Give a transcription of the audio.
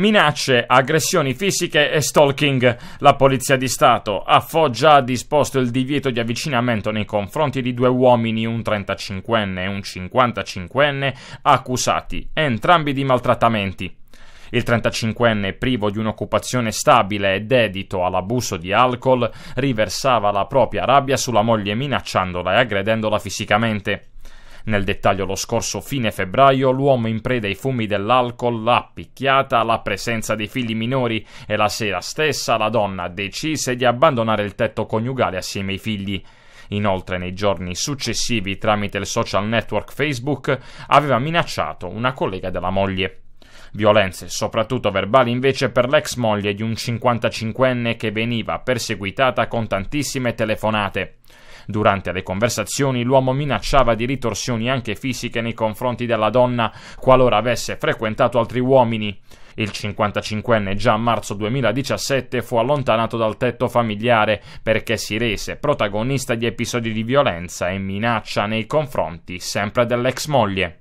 Minacce, aggressioni fisiche e stalking. La Polizia di Stato a Foggia ha disposto il divieto di avvicinamento nei confronti di due uomini, un 35enne e un 55enne, accusati, entrambi di maltrattamenti. Il 35enne, privo di un'occupazione stabile e dedito all'abuso di alcol, riversava la propria rabbia sulla moglie minacciandola e aggredendola fisicamente. Nel dettaglio, lo scorso fine febbraio, l'uomo in preda ai fumi dell'alcol l'ha picchiata alla presenza dei figli minori e la sera stessa la donna decise di abbandonare il tetto coniugale assieme ai figli. Inoltre, nei giorni successivi, tramite il social network Facebook, aveva minacciato una collega della moglie. Violenze, soprattutto verbali, invece per l'ex moglie di un 55enne che veniva perseguitata con tantissime telefonate. Durante le conversazioni l'uomo minacciava di ritorsioni anche fisiche nei confronti della donna qualora avesse frequentato altri uomini. Il 55enne già a marzo 2017 fu allontanato dal tetto familiare perché si rese protagonista di episodi di violenza e minaccia nei confronti sempre dell'ex moglie.